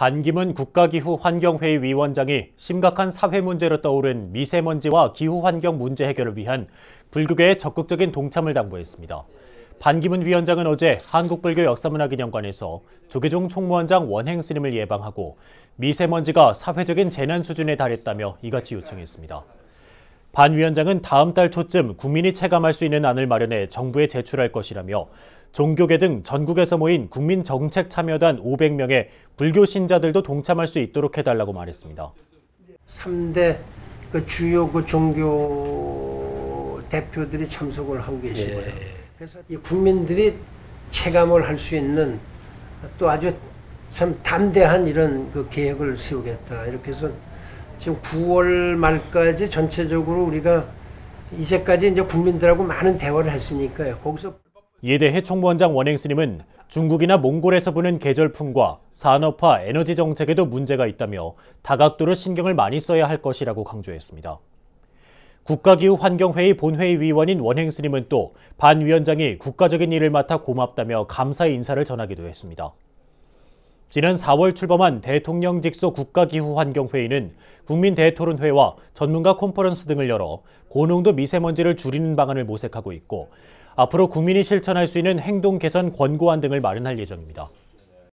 반기문 국가기후 환경회의 위원장이 심각한 사회 문제로 떠오른 미세먼지와 기후 환경 문제 해결을 위한 불교계의 적극적인 동참을 당부했습니다. 반기문 위원장은 어제 한국불교 역사문화기념관에서 조계종 총무원장 원행 스님을 예방하고 미세먼지가 사회적인 재난 수준에 달했다며 이같이 요청했습니다. 반 위원장은 다음 달 초쯤 국민이 체감할 수 있는 안을 마련해 정부에 제출할 것이라며 종교계 등 전국에서 모인 국민 정책 참여단 500명의 불교 신자들도 동참할 수 있도록 해달라고 말했습니다. 3대 그 주요 그 종교 대표들이 참석을 하고 계시고요. 예. 그래서 이 국민들이 체감을 할 수 있는 또 아주 참 담대한 이런 그 계획을 세우겠다. 이렇게 해서 지금 9월 말까지 전체적으로 우리가 이제까지 이제 국민들하고 많은 대화를 했으니까요. 거기서 예대해 총무원장 원행스님은 중국이나 몽골에서 부는 계절풍과 산업화, 에너지 정책에도 문제가 있다며 다각도로 신경을 많이 써야 할 것이라고 강조했습니다. 국가기후환경회의 본회의 위원인 원행스님은 또반 위원장이 국가적인 일을 맡아 고맙다며 감사의 인사를 전하기도 했습니다. 지난 4월 출범한 대통령 직속 국가기후환경회의는 국민 대토론회와 전문가 콘퍼런스 등을 열어 고농도 미세먼지를 줄이는 방안을 모색하고 있고 앞으로 국민이 실천할 수 있는 행동 개선 권고안 등을 마련할 예정입니다.